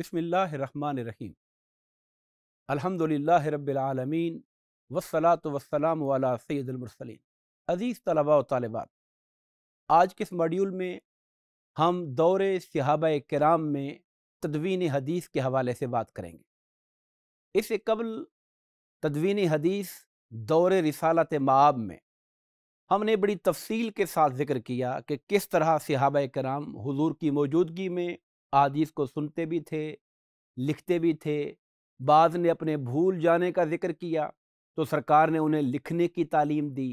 बिसमीम अलहमदिल्ला रबालमीन वसलात वसलाम वाला सैदुलमरसलिन अज़ीज़ तलबा तलबात आज के इस मॉड्यूल में हम दौर सहाबा कराम में तदवीन हदीस के हवाले से बात करेंगे इससे कबल तदवीन हदीस दौर रिसालत माब में हमने बड़ी तफसील के साथ जिक्र किया कि किस तरह सहाबा कराम हुजूर की मौजूदगी में आदिस को सुनते भी थे लिखते भी थे बाज़ ने अपने भूल जाने का जिक्र किया तो सरकार ने उन्हें लिखने की तालीम दी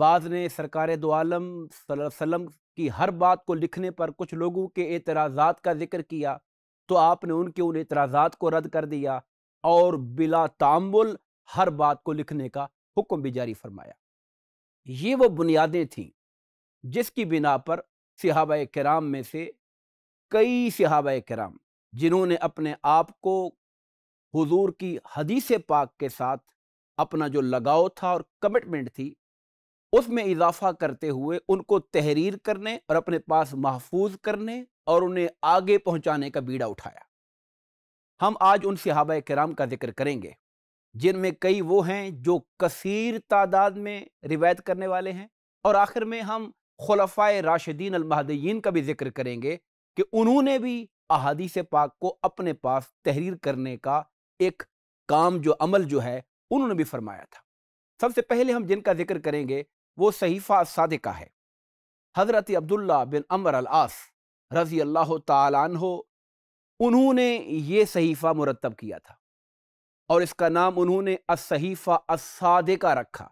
बाज़ ने सरकार दो आलम की हर बात को लिखने पर कुछ लोगों के एतराज़ात का जिक्र किया तो आपने उनके उन एतराज़ात को रद्द कर दिया और बिला ताम्बुल हर बात को लिखने का हुक्म भी जारी फरमाया ये वो बुनियादें थीं जिसकी बिना पर सिहाब कराम में से कई सिहाब कराम जिन्होंने अपने आप को हुजूर की हदीस पाक के साथ अपना जो लगाव था और कमिटमेंट थी उसमें इजाफा करते हुए उनको तहरीर करने और अपने पास महफूज करने और उन्हें आगे पहुंचाने का बीड़ा उठाया हम आज उन सहाबा कराम का जिक्र करेंगे जिनमें कई वो हैं जो कसीर तादाद में रिवायत करने वाले हैं और आखिर में हम खलफ़ा राशिदीन अलमहदीन का भी जिक्र करेंगे कि उन्होंने भी अहादीस पाक को अपने पास तहरीर करने का एक काम जो अमल जो है उन्होंने भी फरमाया था सबसे पहले हम जिनका जिक्र करेंगे वो सहीफ़ा सादिका है हज़रत अब्दुल्ला बिन अमर आस रज़ी अल्लाह तहो उन्होंने ये सहीफ़ा मुरतब किया था और इसका नाम उन्होंने असहीफ़ा असादिका रखा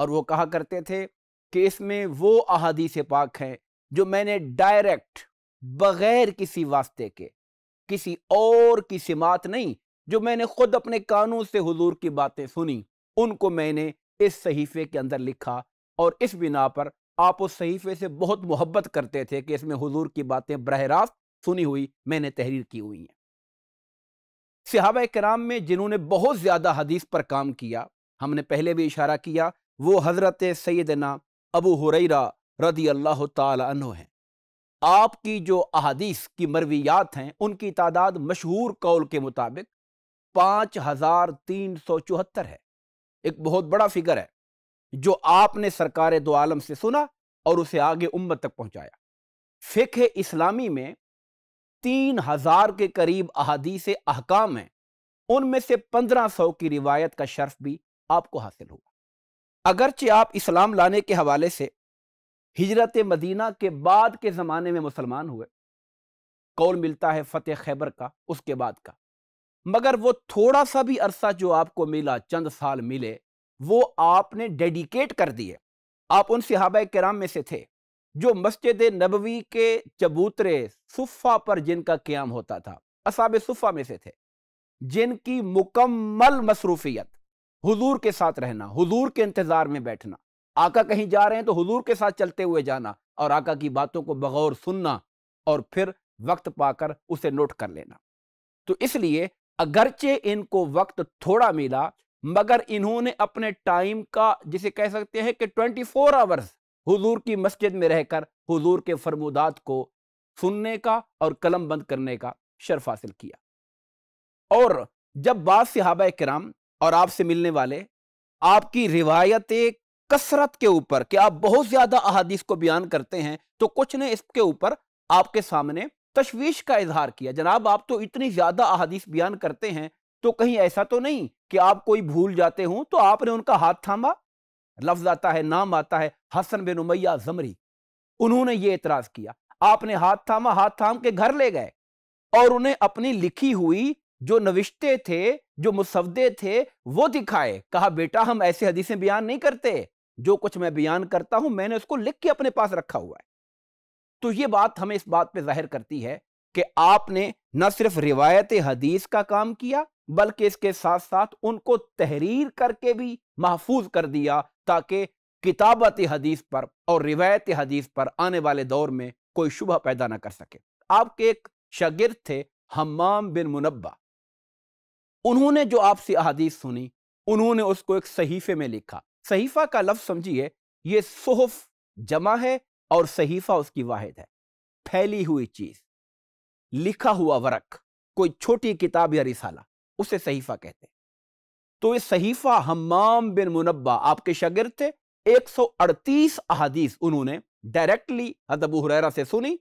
और वो कहा करते थे कि इसमें वो अहादीस पाक हैं जो मैंने डायरेक्ट बगैर किसी वास्ते के किसी और की सिमात नहीं जो मैंने खुद अपने कानून से हुजूर की बातें सुनी उनको मैंने इस सहीफे के अंदर लिखा और इस बिना पर आप उस सहीफे से बहुत मोहब्बत करते थे कि इसमें हुजूर की बातें बरह रास्त सुनी हुई मैंने तहरीर की हुई हैं सिहाब कराम में जिन्होंने बहुत ज़्यादा हदीस पर काम किया हमने पहले भी इशारा किया वो हज़रत सैदना अबू हुरैरा रदी अल्लाह तन हैं आपकी जो अहादीस की मरवियात हैं उनकी तादाद मशहूर कौल के मुताबिक पाँच हज़ार तीन सौ चौहत्तर है एक बहुत बड़ा फिगर है जो आपने सरकार दो आलम से सुना और उसे आगे उम्मत तक पहुँचाया फ़िक इस्लामी में तीन हज़ार के करीब अहादीस अहकाम हैं उनमें से पंद्रह सौ की रिवायत का शर्फ भी आपको हासिल हुआ अगरचे आप इस्लाम लाने के हवाले से हिजरत मदीना के बाद के ज़माने में मुसलमान हुए कौल मिलता है फ़तेह खैबर का उसके बाद का मगर वो थोड़ा सा भी अरसा जो आपको मिला चंद साल मिले वो आपने डेडिकेट कर दिए आप उन सिहाब कराम में से थे जो मस्जिद नबवी के चबूतरे सुफ़ा पर जिनका क्याम होता था असाब सुफ़ा में से थे जिनकी मुकम्मल मसरूफियत हजूर के साथ रहना हुजूर के इंतज़ार में बैठना आका कहीं जा रहे हैं तो हुजूर के साथ चलते हुए जाना और आका की बातों को बगौर सुनना और फिर वक्त पाकर उसे नोट कर लेना तो इसलिए अगरचे इनको वक्त थोड़ा मिला मगर इन्होंने अपने टाइम का जिसे कह सकते हैं कि ट्वेंटी फोर आवर्स हुजूर की मस्जिद में रहकर हुजूर के फरमुदात को सुनने का और कलम बंद करने का शर्फ हासिल किया और जब बाद सहाबा कराम और आपसे मिलने वाले आपकी रिवायतें कसरत के ऊपर कि आप बहुत ज्यादा अहादीस को बयान करते हैं तो कुछ ने इसके ऊपर आपके सामने तशवीश का इजहार किया जनाब आप तो इतनी ज्यादा अहादीस बयान करते हैं तो कहीं ऐसा तो नहीं कि आप कोई भूल जाते हो तो आपने उनका हाथ थामा लफ्ज आता है नाम आता है हसन बिन उमैया जमरी उन्होंने ये इतराज़ किया आपने हाथ थामा हाथ थाम के घर ले गए और उन्हें अपनी लिखी हुई जो नविश्ते थे जो मुसवदे थे वो दिखाए कहा बेटा हम ऐसे हदीसें बयान नहीं करते जो कुछ मैं बयान करता हूं मैंने उसको लिख के अपने पास रखा हुआ है तो ये बात हमें इस बात पे जाहिर करती है कि आपने न सिर्फ रिवायत हदीस का काम किया बल्कि इसके साथ साथ उनको तहरीर करके भी महफूज कर दिया ताकि किताबत हदीस पर और रिवायत हदीस पर आने वाले दौर में कोई शुभ पैदा ना कर सके आपके एक शागिर्द थे हमाम बिन मुनब्बा उन्होंने जो आपसे अदीस सुनी उन्होंने उसको एक सहीफे में लिखा सहीफा का लफ्ज समझिए ये सोहफ जमा है और सहीफा उसकी वाहिद है फैली हुई चीज लिखा हुआ वरक कोई छोटी किताब या रिसाला उसे सहीफा कहते हैं तो ये सहीफा हमाम बिन मुनब्बा आपके शागिर्द थे 138 अहादीस उन्होंने डायरेक्टली हजब हुरैरा से सुनी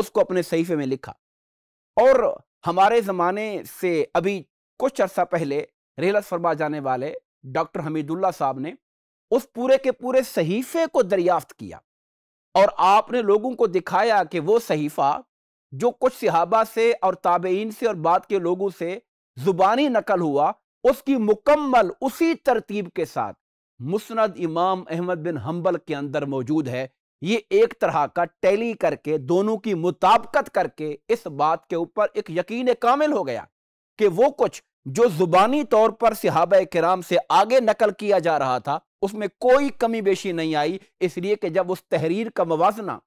उसको अपने सहीफे में लिखा और हमारे ज़माने से अभी कुछ अर्सा पहले रेलत फरमा जाने वाले डॉक्टर हमीदुल्ला साहब ने उस पूरे के पूरे सहीफे को दरियाफ्त किया और आपने लोगों को दिखाया कि वो सहीफा जो कुछ सिहाबा से और ताबेन से और बाद के लोगों से ज़ुबानी नकल हुआ उसकी मुकम्मल उसी तरतीब के साथ मुस्ंद इमाम अहमद बिन हम्बल के अंदर मौजूद है ये एक तरह का टैली करके दोनों की मुताबकत करके इस बात के ऊपर एक यकीन कामिल हो गया कि वो कुछ जो जुबानी तौर पर सिहाब कराम से आगे नकल किया जा रहा था उसमें कोई कमी बेशी नहीं आई इसलिए कि जब उस तहरीर का मवाजना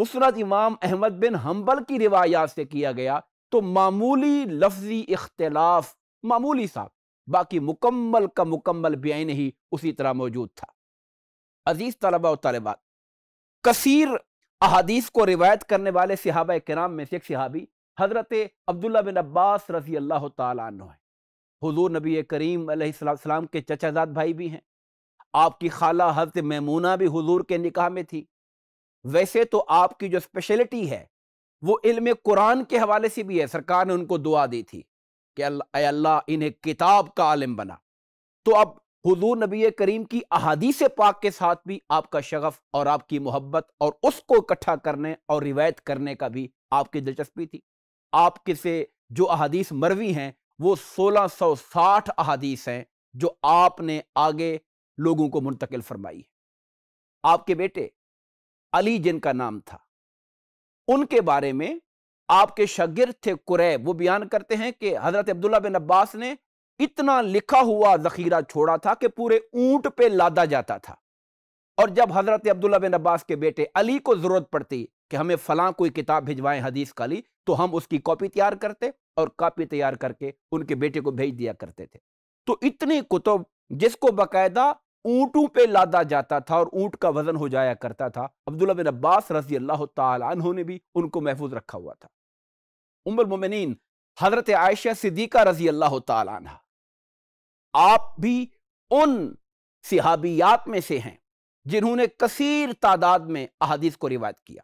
मुसरत इमाम अहमद बिन हम्बल की रिवायात से किया गया तो मामूली लफ्जी इख्तलाफ मामूली सा बाकी मुकम्मल का मुकम्मल बेन ही उसी तरह मौजूद था अजीज़ तलबा और तलबात कसीर अहादीस को रिवायत करने वाले सिहाबा कराम में से एक सिहाबी हज़रत अब्दुल्ला बिन अब्बास रजी अल्लाह तुम है हजूर नबी करीम सलाम के चचाजाद भाई भी हैं आपकी खाला हजरत मेमूना भी हुजूर के निकाह में थी वैसे तो आपकी जो स्पेशलिटी है वो इल्म कुरान के हवाले से भी है सरकार ने उनको दुआ दी थी कि अल्लाह इन्हें किताब का आलिम बना तो अब हुजूर नबी करीम की अहादीस पाक के साथ भी आपका शगफ और आपकी मोहब्बत और उसको इकट्ठा करने और रिवायत करने का भी आपकी दिलचस्पी थी आपके से जो अहादीस मरवी हैं वो 1660 अहादीस हैं जो आपने आगे लोगों को मुंतकिल फरमाई आपके बेटे अली जिनका नाम था उनके बारे में आपके शगिर थे कुरैब वो बयान करते हैं कि हजरत अब्दुल्ला बिन अब्बास ने इतना लिखा हुआ जखीरा छोड़ा था कि पूरे ऊंट पे लादा जाता था और जब हजरत अब्दुल्ला बिन अब्बास के बेटे अली को जरूरत पड़ती कि हमें फलां कोई किताब भिजवाएं हदीस का ली तो हम उसकी कॉपी तैयार करते और कॉपी तैयार करके उनके बेटे को भेज दिया करते थे तो इतनी कुतुब जिसको बाकायदा ऊंटों पे लादा जाता था और ऊंट का वजन हो जाया करता था अब्दुल्ला बिन अब्बास रजी अल्लाह तहों ने भी उनको महफूज रखा हुआ था उमर मोमिन हजरत आयशा सिद्दीका रजी अल्लाह तहा आप भी उन सिहाबियात में से हैं जिन्होंने कसीर तादाद में अहादीस को रिवायत किया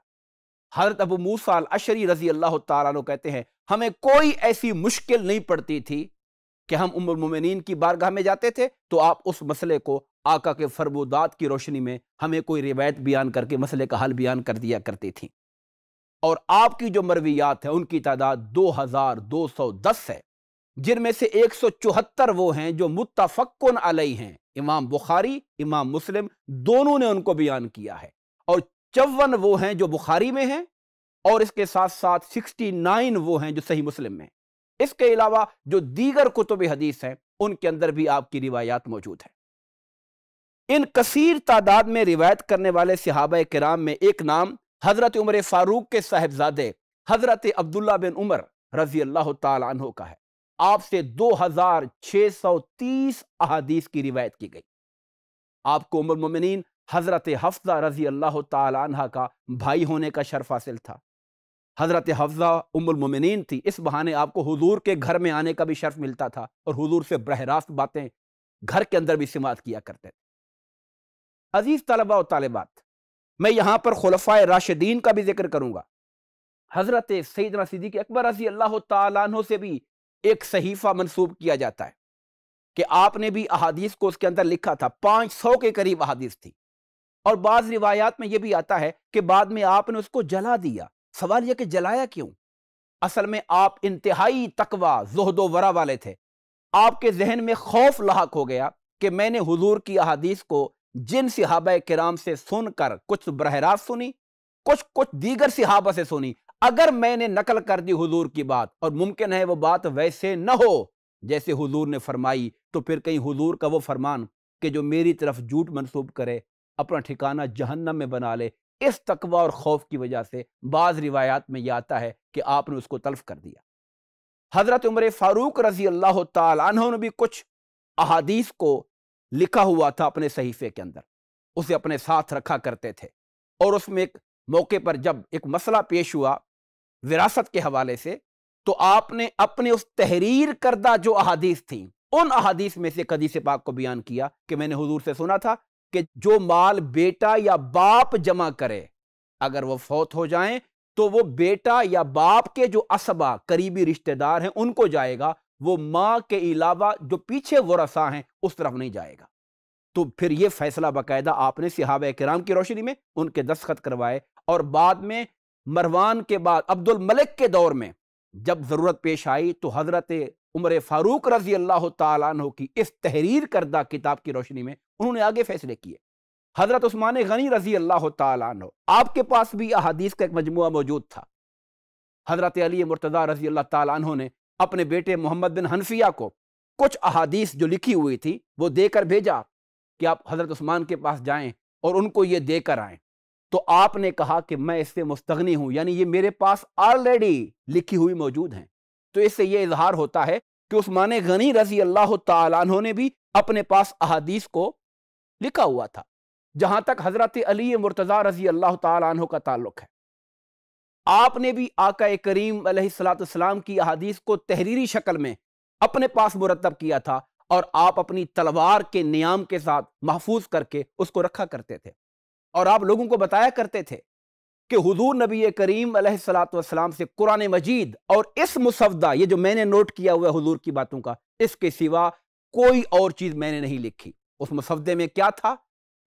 हजरत अबू मूसा अशरी रजी अल्लाह तु कहते हैं हमें कोई ऐसी मुश्किल नहीं पड़ती थी कि हम उम्र मुमिन की बारगाह में जाते थे तो आप उस मसले को आका के फरबोदात की रोशनी में हमें कोई रिवायत बयान करके मसले का हल बयान कर दिया करती थी और आपकी जो मरवियात है उनकी तादाद दो हज़ार दो सौ दस है जिनमें से एक सौ चौहत्तर वो हैं जो मुतफ़न अलई हैं इमाम बुखारी इमाम मुस्लिम दोनों ने उनको बयान किया है और चौवन वो हैं जो बुखारी में हैं और इसके साथ साथ सिक्सटी नाइन वो हैं जो सही मुस्लिम में इसके अलावा जो दीगर कुतुब हदीस हैं उनके अंदर भी आपकी रिवायात मौजूद है इन कसीर तादाद में रिवायत करने वाले सिहाब कराम में एक नाम हज़रत उमर फ़ारूक के साहेबजादे हज़रत अब्दुल्ला बिन उमर रजी अल्लाह तहों का है आपसे दो हज़ार छः सौ तीस अहादीस की रिवायत की गई आपको उमर ममिन हज़रत हफ्जा रजी अल्लाह तहा का भाई होने का शर्फ हासिल था हज़रत हफ्ज़ा उमुलमिन थी इस बहाने आपको हुजूर के घर में आने का भी शर्फ मिलता था और हुजूर से बरह रास्त बातें घर के अंदर भी समात किया करते थे अजीज़ तलबा और तालबात मैं यहाँ पर खुलफा राशिदीन का भी जिक्र करूँगा हज़रत सईदना सिद्दीक अकबर रजी अल्लाह तु से भी एक सहीफ़ा मनसूब किया जाता है कि आपने भी अहादीस को उसके अंदर लिखा था पाँच सौ के करीब अहादीस थी और बाज़ रिवायात में यह भी आता है कि बाद में आपने उसको जला दिया सवाल यह कि जलाया क्यों असल में आप इंतहाई तकवा जोहदो वरा वाले थे आपके जहन में खौफ लाक हो गया कि मैंने हुजूर की अहादीस को जिन सिहाब कराम से सुनकर कुछ बरह सुनी कुछ कुछ दीगर सिहाबा से सुनी अगर मैंने नकल कर दी हुजूर की बात और मुमकिन है वो बात वैसे न हो जैसे हुजूर ने फरमाई तो फिर कहीं हुजूर का वो फरमान कि जो मेरी तरफ झूठ मनसूब करे अपना ठिकाना जहन्नम में बना ले इस तकवा और खौफ की वजह से बाज़ रिवायात में यह आता है कि आपने उसको तलफ कर दिया हज़रत उम्र फ़ारूक रजी अल्लाह तहों भी कुछ अहादीस को लिखा हुआ था अपने सहीफे के अंदर उसे अपने साथ रखा करते थे और उसमें एक मौके पर जब एक मसला पेश हुआ विरासत के हवाले से तो आपने अपने उस तहरीर करदा जो अहादीस थी उन अहादीस में से कदीस पाक को बयान किया कि मैंने हुजूर से सुना था कि जो माल बेटा या बाप जमा करे अगर वो फौत हो जाए तो वो बेटा या बाप के जो असबा करीबी रिश्तेदार हैं उनको जाएगा वो माँ के अलावा जो पीछे रसा हैं उस तरफ नहीं जाएगा तो फिर ये फैसला बाकायदा आपने सिहाब कराम की रोशनी में उनके दस्खत करवाए और बाद में मरवान के बाद अब्दुल मलिक के दौर में जब ज़रूरत पेश आई तो हज़रत उम्र फ़ारूक रजी अल्लाह तु की इस तहरीर करदा किताब की रोशनी में उन्होंने आगे फैसले किए हज़रत उस्मान गनी रजी अल्लाह तु आपके पास भी अहादीस का एक मजमू मौजूद था हज़रत अली मुर्तज़ा रजी अल्लाह तु ने अपने बेटे मोहम्मद बिन हनफिया को कुछ अहादीस जो लिखी हुई थी वो देकर भेजा कि आप हज़रत उस्मान के पास जाएं और उनको ये देकर आए तो आपने कहा कि मैं इससे मुस्तगनी हूं यानी ये मेरे पास ऑलरेडी लिखी हुई मौजूद हैं तो इससे यह इजहार होता है कि उस्मान गनी रजी अल्लाह तहों ने भी अपने पास अहादीस को लिखा हुआ था जहां तक हजरत अली मुर्तज़ा रजी अल्लाह तहों का ताल्लुक है आपने भी आका करीम सलाम की अहादीस को तहरीरी शक्ल में अपने पास मुरतब किया था और आप अपनी तलवार के नियाम के साथ महफूज करके उसको रखा करते थे और आप लोगों को बताया करते थे कि हुजूर नबी करीम सलाम से कुरान मजीद और इस मुसवदा ये जो मैंने नोट किया हुआ हुजूर की बातों का इसके सिवा कोई और चीज़ मैंने नहीं लिखी उस मुसवदे में क्या था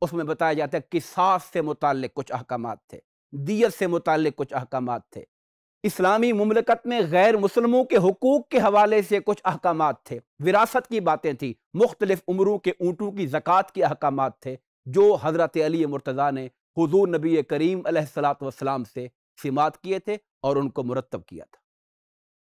उसमें बताया जाता है सास से मुतल कुछ अहकाम थे दियत से मुतल कुछ अहकाम थे इस्लामी ममलकत में गैर मुसलमों के हकूक़ के हवाले से कुछ अहकाम थे विरासत की बातें थी मुख्तलिफ उम्रों के ऊँटों की ज़क़़त के अहकाम थे जो हज़रत अली मुर्तज़ा ने हजूर नबी करीम सलात वसलाम से सिमात किए थे और उनको मुरतब किया था